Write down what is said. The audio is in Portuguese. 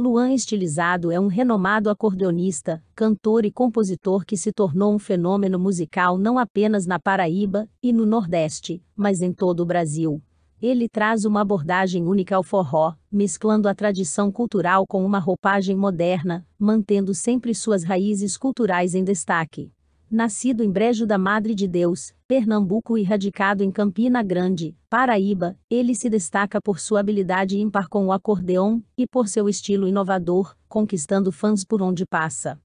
Luan Estilizado é um renomado acordeonista, cantor e compositor que se tornou um fenômeno musical não apenas na Paraíba e no Nordeste, mas em todo o Brasil. Ele traz uma abordagem única ao forró, mesclando a tradição cultural com uma roupagem moderna, mantendo sempre suas raízes culturais em destaque. Nascido em Brejo da Madre de Deus, Pernambuco e radicado em Campina Grande, Paraíba, ele se destaca por sua habilidade ímpar com o acordeão e por seu estilo inovador, conquistando fãs por onde passa.